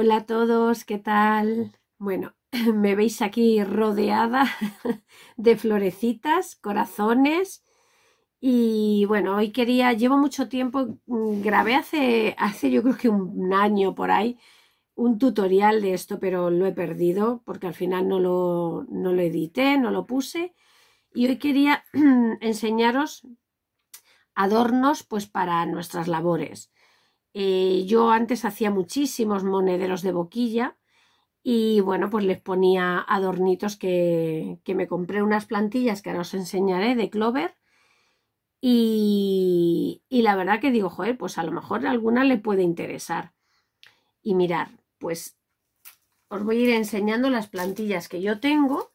Hola a todos, ¿qué tal? Bueno, me veis aquí rodeada de florecitas, corazones y bueno, hoy quería, llevo mucho tiempo, mm, grabé hace, hace yo creo que un año por ahí un tutorial de esto, pero lo he perdido porque al final no lo, no lo edité, no lo puse y hoy quería enseñaros adornos pues para nuestras labores eh, yo antes hacía muchísimos monederos de boquilla y bueno, pues les ponía adornitos que, que me compré unas plantillas que ahora os enseñaré de Clover. Y, y, la verdad que digo, joder, pues a lo mejor alguna le puede interesar. Y mirar, pues os voy a ir enseñando las plantillas que yo tengo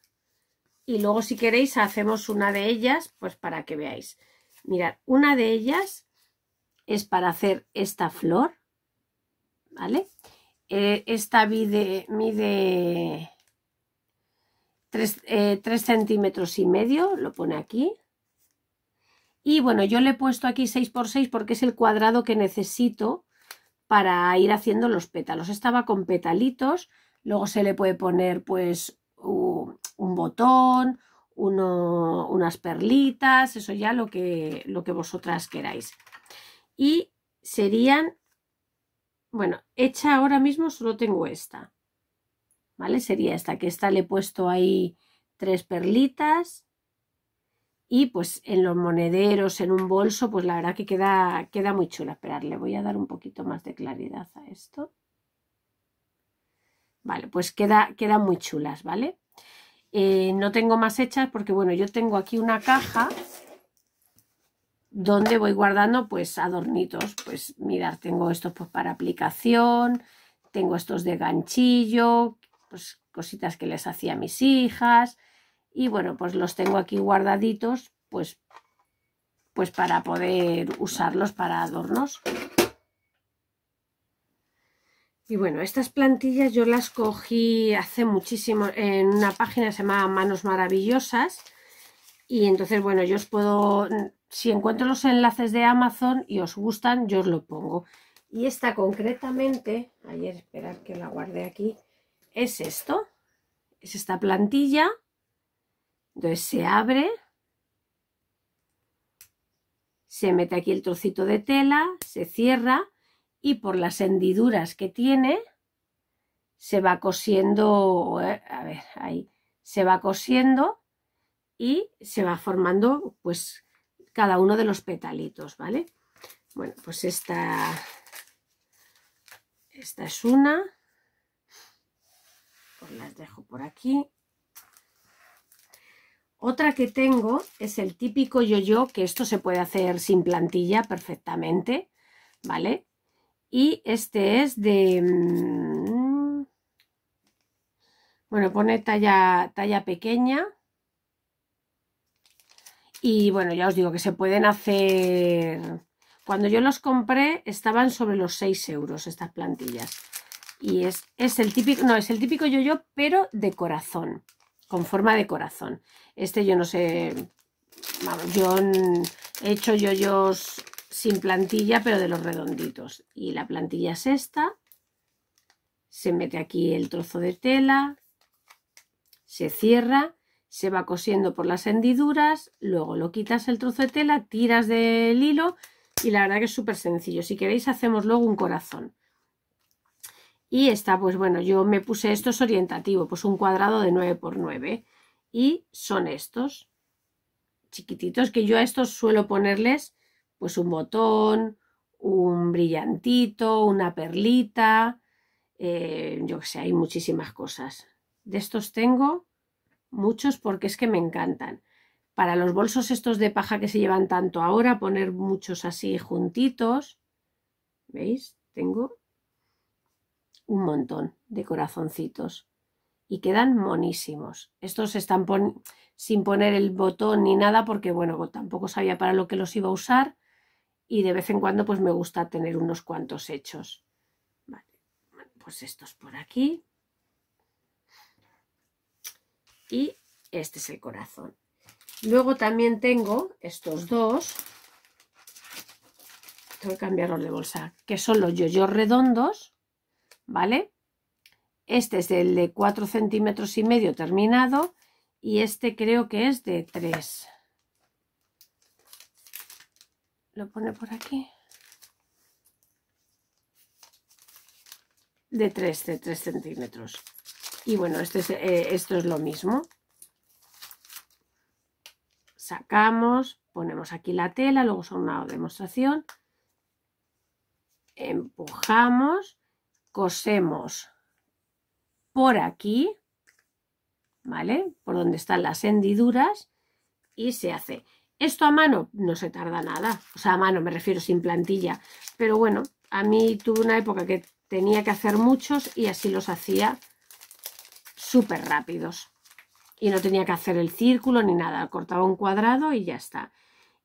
y luego si queréis hacemos una de ellas, pues para que veáis. Mirad, una de ellas es para hacer esta flor, ¿vale? Eh, esta mide, mide 3, eh, centímetros y medio, lo pone aquí. Y bueno, yo le he puesto aquí 6x6 porque es el cuadrado que necesito para ir haciendo los pétalos. Estaba con petalitos, luego se le puede poner pues un, botón, unas perlitas, eso ya lo que, lo que vosotras queráis y serían, bueno, hecha ahora mismo solo tengo esta, ¿vale? Sería esta, que esta le he puesto ahí tres perlitas y pues en los monederos, en un bolso, pues la verdad que queda, queda muy chula. esperad, le voy a dar un poquito más de claridad a esto. Vale, pues queda, quedan muy chulas, ¿vale? Eh, no tengo más hechas porque, bueno, yo tengo aquí una caja donde voy guardando pues adornitos. Pues mirad, tengo estos pues, para aplicación, tengo estos de ganchillo, pues cositas que les hacía a mis hijas. Y bueno, pues los tengo aquí guardaditos pues, pues para poder usarlos para adornos. Y bueno, estas plantillas yo las cogí hace muchísimo en una página que se llama Manos Maravillosas. Y entonces, bueno, yo os puedo si encuentro los enlaces de Amazon y os gustan, yo os lo pongo. Y esta concretamente, ayer esperar que la guarde aquí, es esto, es esta plantilla. Entonces se abre, se mete aquí el trocito de tela, se cierra y por las hendiduras que tiene se va cosiendo, eh, a ver, ahí, se va cosiendo y se va formando pues cada uno de los petalitos, ¿vale? Bueno, pues esta, esta es una. Pues las dejo por aquí. Otra que tengo es el típico yo-yo, que esto se puede hacer sin plantilla perfectamente, ¿vale? Y este es de... Mm, bueno, pone talla, talla pequeña, y bueno, ya os digo que se pueden hacer... Cuando yo los compré estaban sobre los 6 euros estas plantillas. Y es, el típico, no, es el típico yo-yo, pero de corazón, con forma de corazón. Este yo no sé, yo he hecho yo yo-yos sin plantilla, pero de los redonditos. Y la plantilla es esta. Se mete aquí el trozo de tela, se cierra se va cosiendo por las hendiduras, luego lo quitas el trozo de tela, tiras del hilo y la verdad que es súper sencillo. Si queréis hacemos luego un corazón. Y está, pues bueno, yo me puse esto es orientativo, pues un cuadrado de 9 por 9 y son estos chiquititos que yo a estos suelo ponerles pues un botón, un brillantito, una perlita, eh, yo que sé, hay muchísimas cosas. De estos tengo muchos porque es que me encantan. Para los bolsos estos de paja que se llevan tanto ahora, poner muchos así juntitos. ¿Veis? Tengo un montón de corazoncitos y quedan monísimos. Estos están sin poner el botón ni nada porque, bueno, tampoco sabía para lo que los iba a usar y de vez en cuando pues me gusta tener unos cuantos hechos. Vale, pues estos por aquí y este es el corazón. Luego también tengo estos dos, tengo que cambiarlos de bolsa, que son los yoyos redondos, ¿vale? Este es el de 4 centímetros y medio terminado y este creo que es de 3. Lo pone por aquí. De 3, de 3 centímetros y bueno, este eh, esto es lo mismo. Sacamos, ponemos aquí la tela, luego son una demostración, empujamos, cosemos por aquí, ¿vale? Por donde están las hendiduras y se hace. Esto a mano no se tarda nada, o sea, a mano me refiero sin plantilla, pero bueno, a mí tuve una época que tenía que hacer muchos y así los hacía súper rápidos. Y no tenía que hacer el círculo ni nada, cortaba un cuadrado y ya está.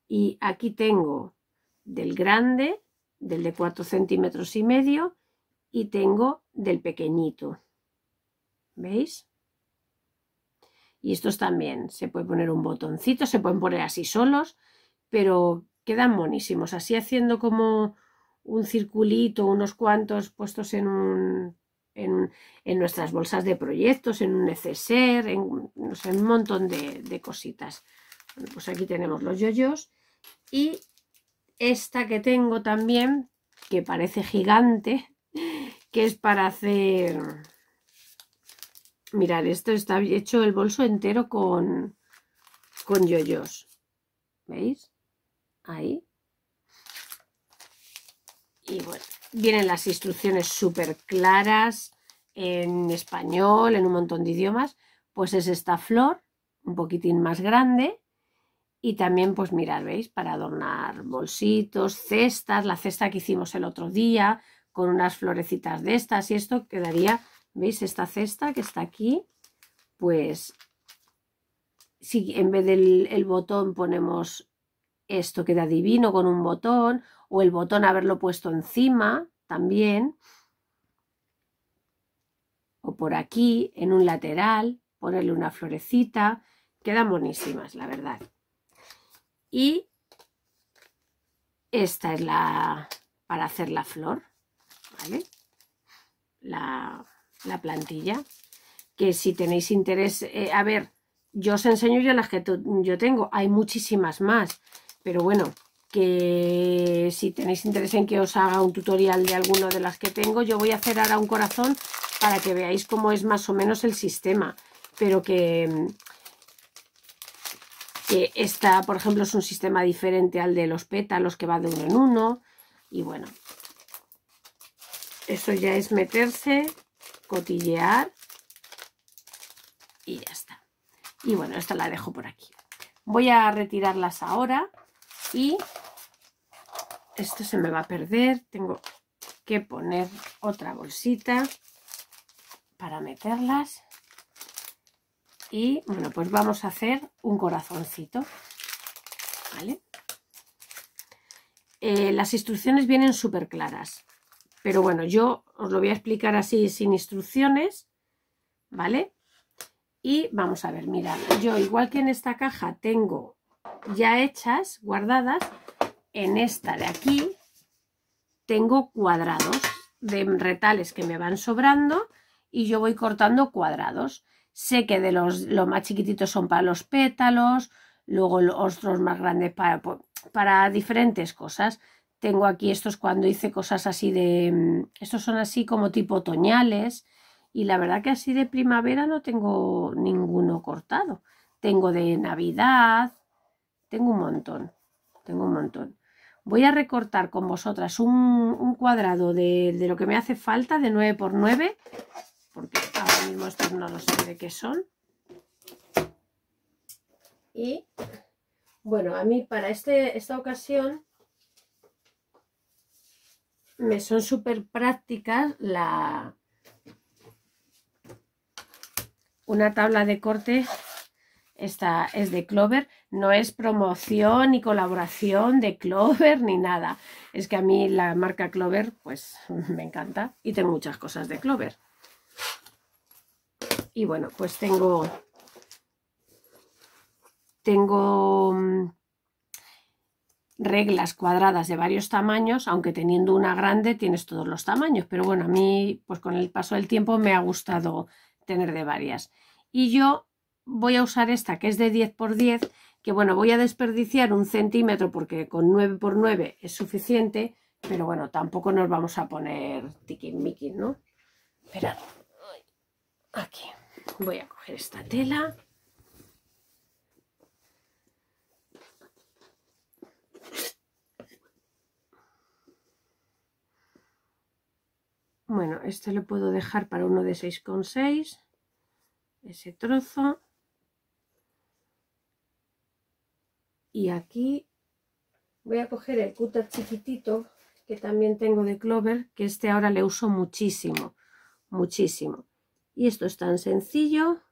Y aquí tengo del grande, del de 4 centímetros y medio, y tengo del pequeñito. ¿Veis? Y estos también, se puede poner un botoncito, se pueden poner así solos, pero quedan monísimos. Así haciendo como un circulito, unos cuantos puestos en un en, nuestras bolsas de proyectos, en un neceser, en, un montón de, cositas. pues aquí tenemos los yoyos y esta que tengo también, que parece gigante, que es para hacer... Mirar, esto está hecho el bolso entero con, con yoyos. ¿Veis? Ahí. Y bueno, Vienen las instrucciones súper claras en español, en un montón de idiomas. Pues es esta flor, un poquitín más grande. Y también, pues mirad, ¿veis? Para adornar bolsitos, cestas, la cesta que hicimos el otro día, con unas florecitas de estas y esto quedaría, ¿veis? Esta cesta que está aquí, pues si en vez del botón ponemos esto, queda divino con un botón, o el botón haberlo puesto encima también, o por aquí, en un lateral, ponerle una florecita, quedan buenísimas, la verdad. Y esta es la para hacer la flor, ¿vale? La, plantilla, que si tenéis interés, eh, a ver, yo os enseño yo las que yo tengo, hay muchísimas más, pero bueno, que si tenéis interés en que os haga un tutorial de alguno de las que tengo, yo voy a hacer ahora un corazón para que veáis cómo es más o menos el sistema, pero que, que esta, por ejemplo, es un sistema diferente al de los pétalos que va de uno en uno, y bueno, eso ya es meterse, cotillear y ya está. Y bueno, esta la dejo por aquí. Voy a retirarlas ahora y esto se me va a perder tengo que poner otra bolsita para meterlas y bueno pues vamos a hacer un corazoncito ¿vale? Eh, las instrucciones vienen súper claras pero bueno yo os lo voy a explicar así sin instrucciones ¿vale? y vamos a ver mirad yo igual que en esta caja tengo ya hechas, guardadas, en esta de aquí tengo cuadrados de retales que me van sobrando y yo voy cortando cuadrados. Sé que de los, más chiquititos son para los pétalos, luego los otros más grandes para, pues, para diferentes cosas. Tengo aquí estos cuando hice cosas así de... Mm, estos son así como tipo Toñales y la verdad que así de primavera no tengo ninguno cortado. Tengo de Navidad, tengo un montón, tengo un montón. Voy a recortar con vosotras un, cuadrado de, lo que me hace falta de 9 por 9 porque ahora mismo estos no lo sé de qué son. Y bueno, a mí para este, esta ocasión me son súper prácticas la una tabla de corte esta es de clover no es promoción ni colaboración de Clover ni nada. Es que a mí la marca Clover, pues me encanta y tengo muchas cosas de Clover. Y bueno, pues tengo... Tengo mm, reglas cuadradas de varios tamaños, aunque teniendo una grande tienes todos los tamaños, pero bueno, a mí pues con el paso del tiempo me ha gustado tener de varias. Y yo voy a usar esta que es de 10 por 10 que bueno, voy a desperdiciar un centímetro porque con 9 por 9 es suficiente, pero bueno, tampoco nos vamos a poner miquin, ¿no? Esperad, aquí voy a coger esta tela. Bueno, este lo puedo dejar para uno de 6,6, ese trozo. y aquí voy a coger el cutter chiquitito que también tengo de Clover, que este ahora le uso muchísimo, muchísimo. Y esto es tan sencillo.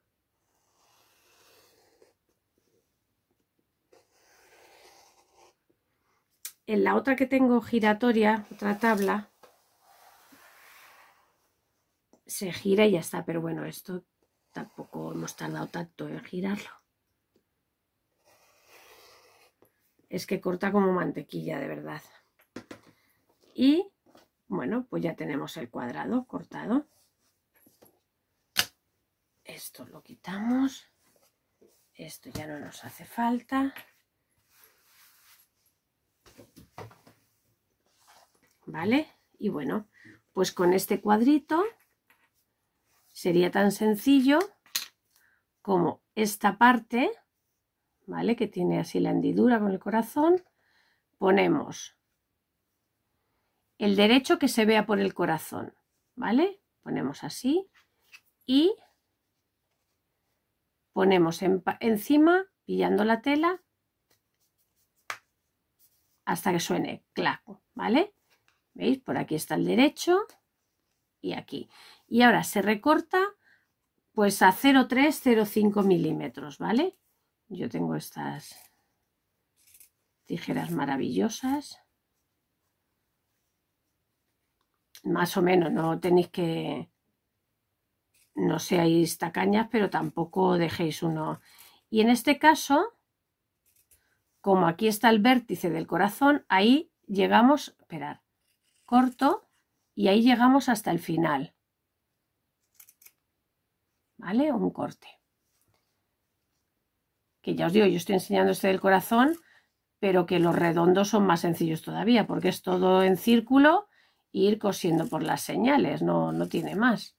En la otra que tengo giratoria, otra tabla, se gira y ya está. Pero bueno, esto tampoco hemos tardado tanto en girarlo. Es que corta como mantequilla, de verdad. Y bueno, pues ya tenemos el cuadrado cortado. Esto lo quitamos. Esto ya no nos hace falta. ¿Vale? Y bueno, pues con este cuadrito sería tan sencillo como esta parte ¿vale? Que tiene así la hendidura con el corazón. Ponemos el derecho que se vea por el corazón, ¿vale? Ponemos así y ponemos encima, pillando la tela, hasta que suene clac, ¿vale? ¿Veis? Por aquí está el derecho y aquí. Y ahora se recorta pues a 0,3, 0,5 milímetros, ¿vale? Yo tengo estas tijeras maravillosas. Más o menos, no tenéis que... No seáis tacañas, pero tampoco dejéis uno... Y en este caso, como aquí está el vértice del corazón, ahí llegamos... Esperar. Corto y ahí llegamos hasta el final. ¿Vale? Un corte que ya os digo, yo estoy enseñando este del corazón, pero que los redondos son más sencillos todavía, porque es todo en círculo e ir cosiendo por las señales, no, no tiene más.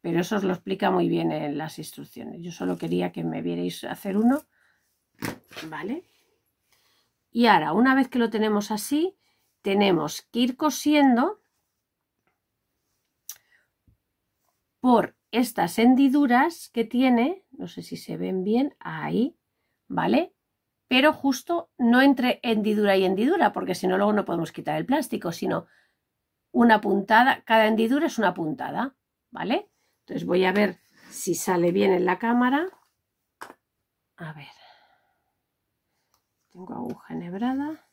Pero eso os lo explica muy bien en las instrucciones. Yo solo quería que me vierais hacer uno, ¿vale? Y ahora, una vez que lo tenemos así, tenemos que ir cosiendo por estas hendiduras que tiene no sé si se ven bien, ahí, ¿vale? Pero justo no entre hendidura y hendidura, porque si no luego no podemos quitar el plástico, sino una puntada, cada hendidura es una puntada, ¿vale? Entonces voy a ver si sale bien en la cámara. A ver, tengo aguja enhebrada.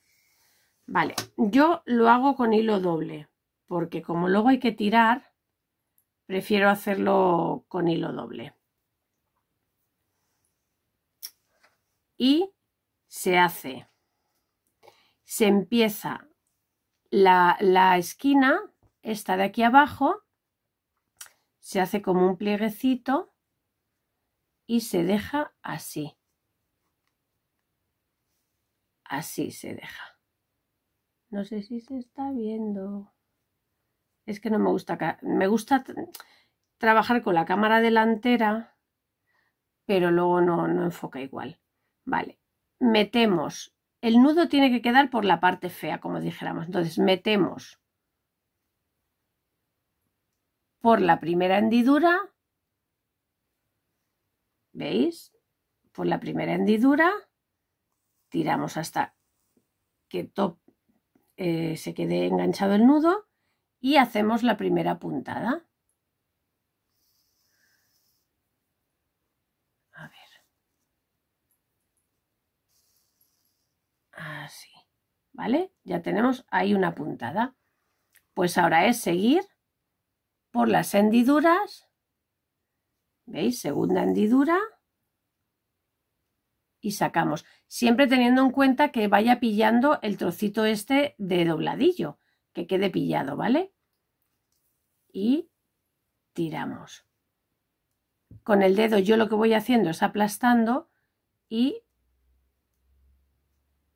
Vale, yo lo hago con hilo doble, porque como luego hay que tirar, prefiero hacerlo con hilo doble. y se hace. Se empieza la, esquina, esta de aquí abajo, se hace como un plieguecito y se deja así. Así se deja. No sé si se está viendo. Es que no me gusta... Me gusta trabajar con la cámara delantera, pero luego no, no enfoca igual. Vale, metemos. El nudo tiene que quedar por la parte fea, como dijéramos. Entonces, metemos por la primera hendidura. ¿Veis? Por la primera hendidura. Tiramos hasta que top, eh, se quede enganchado el nudo y hacemos la primera puntada. ¿vale? Ya tenemos ahí una puntada. Pues ahora es seguir por las hendiduras, ¿veis? Segunda hendidura y sacamos, siempre teniendo en cuenta que vaya pillando el trocito este de dobladillo, que quede pillado, ¿vale? Y tiramos. Con el dedo yo lo que voy haciendo es aplastando y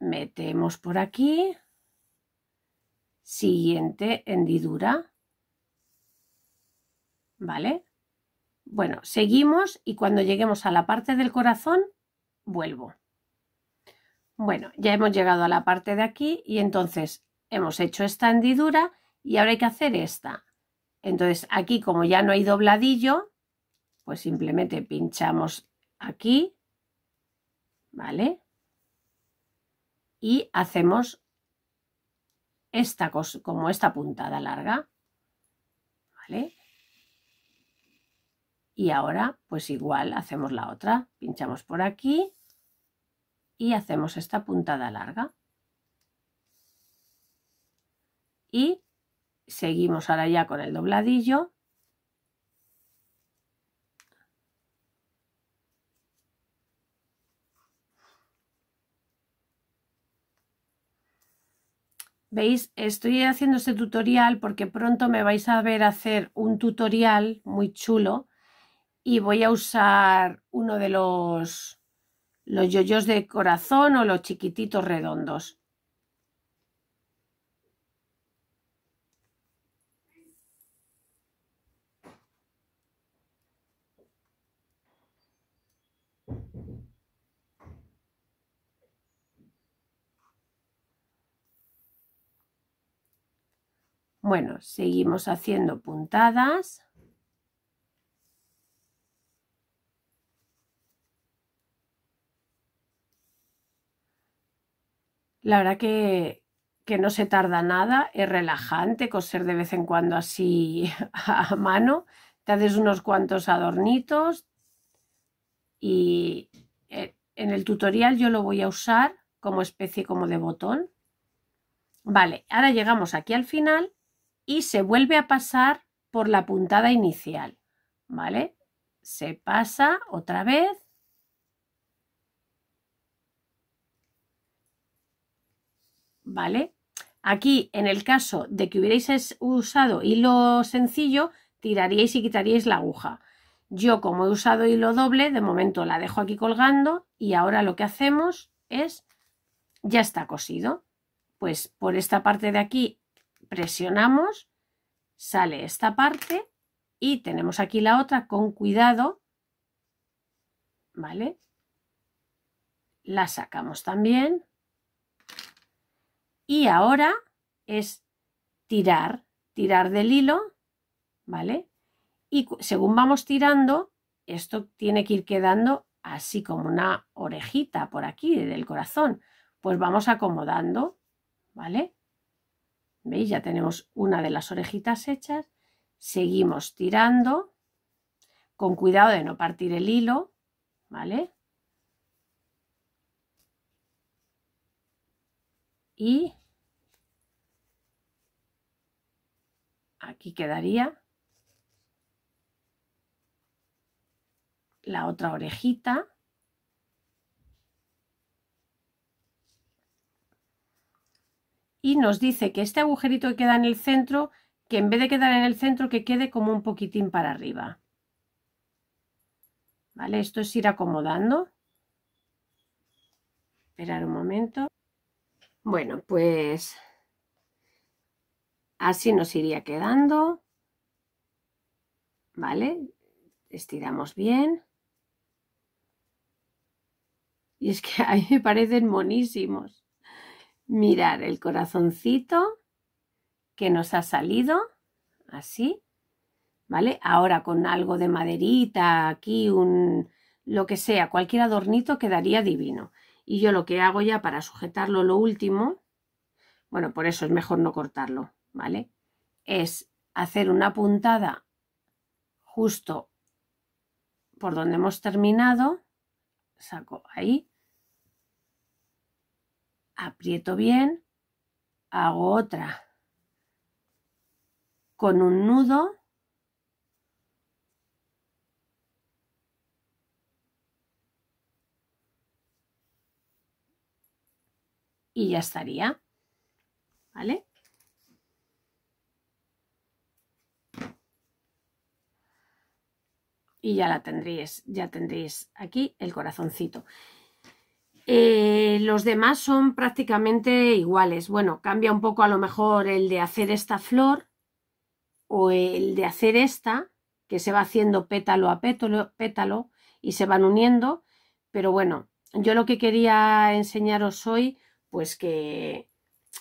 metemos por aquí, siguiente hendidura, ¿vale? Bueno, seguimos y cuando lleguemos a la parte del corazón, vuelvo. Bueno, ya hemos llegado a la parte de aquí y entonces hemos hecho esta hendidura y ahora hay que hacer esta. Entonces aquí como ya no hay dobladillo, pues simplemente pinchamos aquí, ¿vale? y hacemos esta como esta puntada larga, Y ahora, pues igual, hacemos la otra. Pinchamos por aquí y hacemos esta puntada larga. Y seguimos ahora ya con el dobladillo ¿Veis? Estoy haciendo este tutorial porque pronto me vais a ver hacer un tutorial muy chulo y voy a usar uno de los, los yoyos de corazón o los chiquititos redondos. Bueno, seguimos haciendo puntadas. La verdad que, no se tarda nada, es relajante coser de vez en cuando así a mano. Te haces unos cuantos adornitos y eh, en el tutorial yo lo voy a usar como especie como de botón. Vale, ahora llegamos aquí al final y se vuelve a pasar por la puntada inicial, ¿vale? Se pasa otra vez. ¿Vale? Aquí, en el caso de que hubierais usado hilo sencillo, tiraríais y quitaríais la aguja. Yo, como he usado hilo doble, de momento la dejo aquí colgando y ahora lo que hacemos es, ya está cosido. Pues por esta parte de aquí presionamos, sale esta parte y tenemos aquí la otra con cuidado, ¿vale? La sacamos también y ahora es tirar, tirar del hilo, ¿vale? Y según vamos tirando, esto tiene que ir quedando así como una orejita por aquí del corazón, pues vamos acomodando, ¿vale? ¿Veis? Ya tenemos una de las orejitas hechas. Seguimos tirando con cuidado de no partir el hilo, ¿vale? Y aquí quedaría la otra orejita. y nos dice que este agujerito que queda en el centro, que en vez de quedar en el centro, que quede como un poquitín para arriba. ¿Vale? Esto es ir acomodando. Esperar un momento. Bueno, pues así nos iría quedando. ¿Vale? Estiramos bien. Y es que ahí me parecen monísimos mirar el corazoncito que nos ha salido, así, ¿vale? Ahora con algo de maderita, aquí un, lo que sea, cualquier adornito quedaría divino. Y yo lo que hago ya para sujetarlo lo último, bueno, por eso es mejor no cortarlo, ¿vale? Es hacer una puntada justo por donde hemos terminado, saco ahí, aprieto bien, hago otra con un nudo y ya estaría, ¿vale? Y ya la tendréis, ya tendréis aquí el corazoncito. Eh, los demás son prácticamente iguales. Bueno, cambia un poco a lo mejor el de hacer esta flor o el de hacer esta, que se va haciendo pétalo a pétalo, pétalo y se van uniendo. Pero bueno, yo lo que quería enseñaros hoy, pues que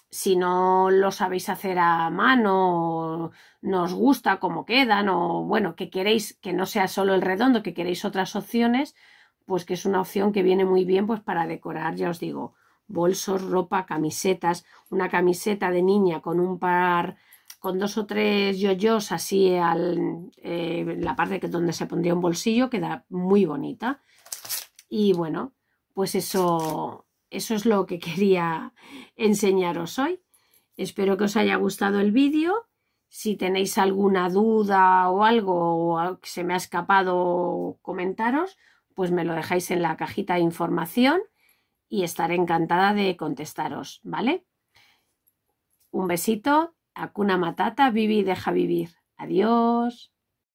si no lo sabéis hacer a mano, no os gusta cómo quedan, o bueno, que queréis que no sea solo el redondo, que queréis otras opciones, pues que es una opción que viene muy bien pues para decorar, ya os digo, bolsos, ropa, camisetas, una camiseta de niña con un par, con dos o tres yoyos así al, eh, la parte que donde se pondría un bolsillo, queda muy bonita. Y bueno, pues eso, eso es lo que quería enseñaros hoy. Espero que os haya gustado el vídeo. Si tenéis alguna duda o algo que se me ha escapado, comentaros pues me lo dejáis en la cajita de información y estaré encantada de contestaros, ¿vale? Un besito, cuna Matata, vivi y deja vivir. Adiós.